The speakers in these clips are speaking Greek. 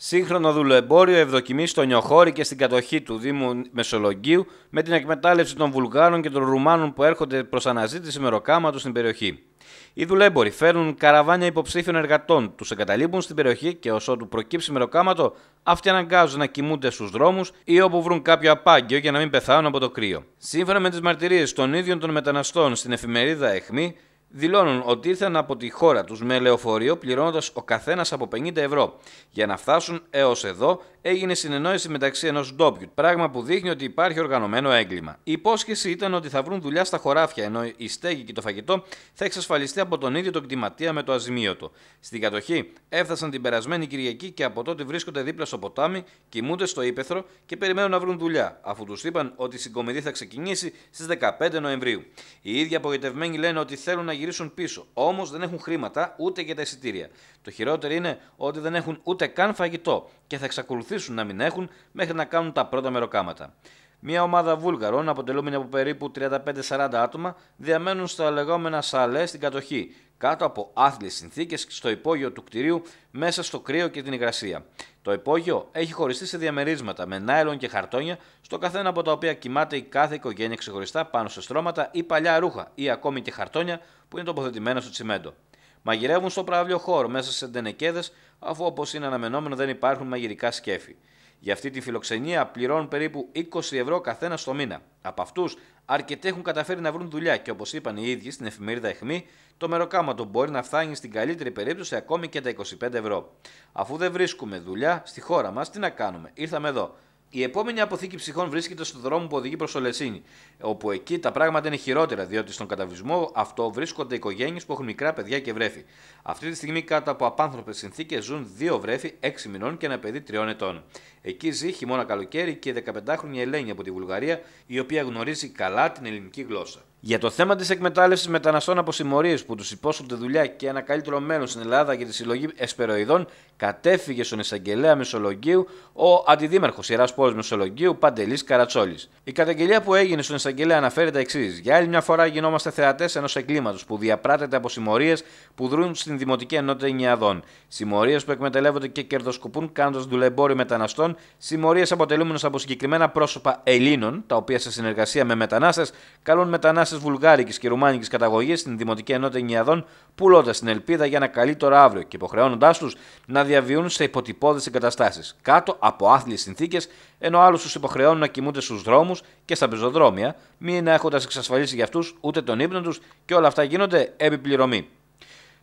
Σύγχρονο δουλεμπόριο ευδοκιμεί στο Νιοχώρι και στην κατοχή του Δήμου Μεσολογγίου με την εκμετάλλευση των Βουλγάρων και των Ρουμάνων που έρχονται προς αναζήτηση μεροκάματος στην περιοχή. Οι δουλέμποροι φέρνουν καραβάνια υποψήφιων εργατών, τους εγκαταλείπουν στην περιοχή και ω ότου προκύψει μεροκάματο, αυτοί αναγκάζονται να κοιμούνται στους δρόμους ή όπου βρουν κάποιο απάγκιο για να μην πεθάνουν από το κρύο. Σύμφωνα με τις μαρτυρίες των ίδιων των μεταναστών στην εφημερίδα Εχμή, δηλώνουν ότι ήρθαν από τη χώρα τους με λεωφορείο πληρώνοντας ο καθένας από 50 ευρώ για να φτάσουν έως εδώ έγινε συνεννόηση μεταξύ ενός ντόπιου, πράγμα που δείχνει ότι υπάρχει οργανωμένο έγκλημα. Η υπόσχεση ήταν ότι θα βρουν δουλειά στα χωράφια, ενώ η στέγη και το φαγητό θα εξασφαλιστεί από τον ίδιο τον κτηματία με το αζημίωτο. Στην κατοχή έφτασαν την περασμένη Κυριακή και από τότε βρίσκονται δίπλα στο ποτάμι, κοιμούνται στο ύπεθρο και περιμένουν να βρουν δουλειά, αφού τους είπαν ότι η συγκομιδή θα ξεκινήσει στις 15 Νοεμβρίου. Οι ίδιοι απογοητευμένοι λένε ότι θέλουν να γυρίσουν πίσω, όμως δεν έχουν χρήματα ούτε για τα εισιτήρια. Το χειρότερο είναι ότι δεν έχουν ούτε καν φαγητό και θα εξακολουθήσουν να μην έχουν μέχρι να κάνουν τα πρώτα μεροκάματα. Μια ομάδα Βούλγαρων, αποτελούμενη από περίπου 35-40 άτομα, διαμένουν στα λεγόμενα σαλέ στην κατοχή, κάτω από άθλιες συνθήκες στο υπόγειο του κτηρίου, μέσα στο κρύο και την υγρασία. Το υπόγειο έχει χωριστεί σε διαμερίσματα με νάιλον και χαρτόνια, στο καθένα από τα οποία κοιμάται η κάθε οικογένεια ξεχωριστά πάνω σε στρώματα ή παλιά ρούχα ή ακόμη και χαρτόνια που είναι τοποθετημένα στο τσιμέντο. Μαγειρεύουν στο πράβλιο χώρο μέσα σε τενεκέδε, αφού όπως είναι αναμενόμενο δεν υπάρχουν μαγειρικά σκέφη. Για αυτή τη φιλοξενία πληρώνουν περίπου 20 ευρώ καθένα το μήνα. Από αυτούς, αρκετοί έχουν καταφέρει να βρουν δουλειά και όπως είπαν οι ίδιοι στην εφημερίδα Εχμή, το μεροκάματο μπορεί να φτάνει στην καλύτερη περίπτωση ακόμη και τα 25 ευρώ. Αφού δεν βρίσκουμε δουλειά στη χώρα μας, τι να κάνουμε, ήρθαμε εδώ. Η επόμενη αποθήκη ψυχών βρίσκεται στον δρόμο που οδηγεί προς Ολεσίνη, όπου εκεί τα πράγματα είναι χειρότερα, διότι στον καταβλισμό αυτό βρίσκονται οικογένειες που έχουν μικρά παιδιά και βρέφη. Αυτή τη στιγμή, κάτω από απάνθρωπες συνθήκες, ζουν δύο βρέφη 6 μηνών και ένα παιδί 3 ετών. Εκεί ζει χειμώνα καλοκαίρι και η 15χρονη Ελένη από τη Βουλγαρία, η οποία γνωρίζει καλά την ελληνική γλώσσα. Για το θέμα της εκμετάλλευσης μεταναστών από συμμορίες που τους υπόσχονται δουλειά και ένα καλύτερο μέλλον στην Ελλάδα για τη συλλογή εσπεροειδών, κατέφυγε στον εισαγγελέα Μισολογίου, ο αντιδήμαρχος Ιεράς Πόλης Μεσολογγίου Παντελής Καρατσόλης. Η καταγγελία που έγινε στον εισαγγελέα αναφέρει τα εξής: Για άλλη μια φορά γινόμαστε θεατές ενός εγκλήματος που διαπράτεται από συμμορίες που δρούν στην Δημοτική Ενότητα Ινιαδών. Συμμορίες που εκμεταλλεύονται και κερδοσκοπούν κάνοντας δουλεμπόριο μεταναστών, συμμορίες αποτελούμενες από συγκεκριμένα πρόσωπα Ελλήνων, τα οποία σε συνεργασία με μετανάστες καλούν μετανάστες γυμνάστε βουλγάρικης και ρουμάνικης καταγωγής στην Δημοτική Ενότητα Ενιαδών, πουλώντας την ελπίδα για ένα καλύτερο αύριο και υποχρεώνοντάς τους να διαβιούν σε υποτυπώδεις εγκαταστάσεις, κάτω από άθλιες συνθήκες, ενώ άλλους τους υποχρεώνουν να κοιμούνται στους δρόμους και στα πεζοδρόμια, μην έχοντας εξασφαλίσει για αυτούς ούτε τον ύπνο τους και όλα αυτά γίνονται επιπληρωμή.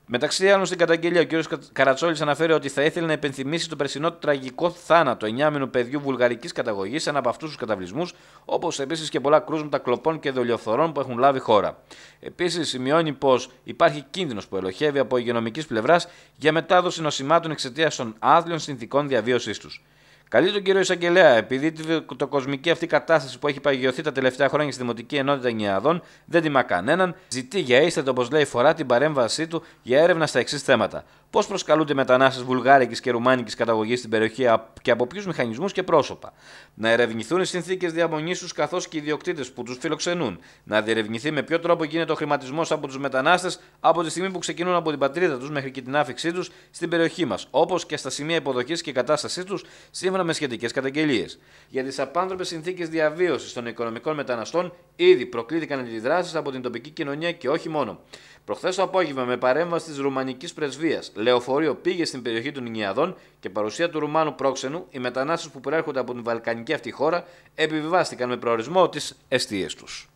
Μεταξύ άλλων στην καταγγελία, ο κ. Καρατσόλης αναφέρει ότι θα ήθελε να υπενθυμίσει το περσινό τραγικό θάνατο εννιάμινου παιδιού βουλγαρικής καταγωγής, ένα από αυτούς τους καταβλισμούς, όπως επίσης και πολλά κρούσματα κλοπών και δολιοφθορών που έχουν λάβει χώρα. Επίσης, σημειώνει πως υπάρχει κίνδυνος που ελοχεύει από υγειονομικής πλευράς για μετάδοση νοσημάτων εξαιτίας των άθλιων συνθηκών διαβίωσής τους. Καλεί τον κύριο Εισαγγελέα, επειδή το κοσμική αυτή κατάσταση που έχει παγιωθεί τα τελευταία χρόνια στη Δημοτική Ενότητα Νιαδών δεν τιμά κανέναν, ζητεί για ύστερα, όπως λέει, φορά την παρέμβασή του για έρευνα στα εξής θέματα πώς προσκαλούνται μετανάστε βουλγάρικη και ρουμάνικη καταγωγή στην περιοχή και από ποιους μηχανισμούς και πρόσωπα. Να ερευνηθούν οι συνθήκες διαμονής τους καθώς και οι ιδιοκτήτες που τους φιλοξενούν. Να διερευνηθεί με ποιο τρόπο γίνεται ο χρηματισμός από τους μετανάστες από τη στιγμή που ξεκινούν από την πατρίδα τους μέχρι και την άφηξή τους στην περιοχή μας, όπως και στα σημεία υποδοχής και κατάστασής τους σύμφωνα με σχετικές καταγγελίες. Για τις απάνθρωπες συνθήκες διαβίωσης των οικονομικών μεταναστών ήδη προκλήθηκαν αντιδράσεις από την τοπική κοινωνία και όχι μόνο. Προχθές το απόγευμα, με παρέμβαση της Ρουμανικής Πρεσβείας, λεωφορείο πήγε στην περιοχή των Ινιαδών και παρουσία του Ρουμάνου πρόξενου, οι μετανάστες που προέρχονται από την Βαλκανική αυτή χώρα επιβιβάστηκαν με προορισμό τις αιστείες τους.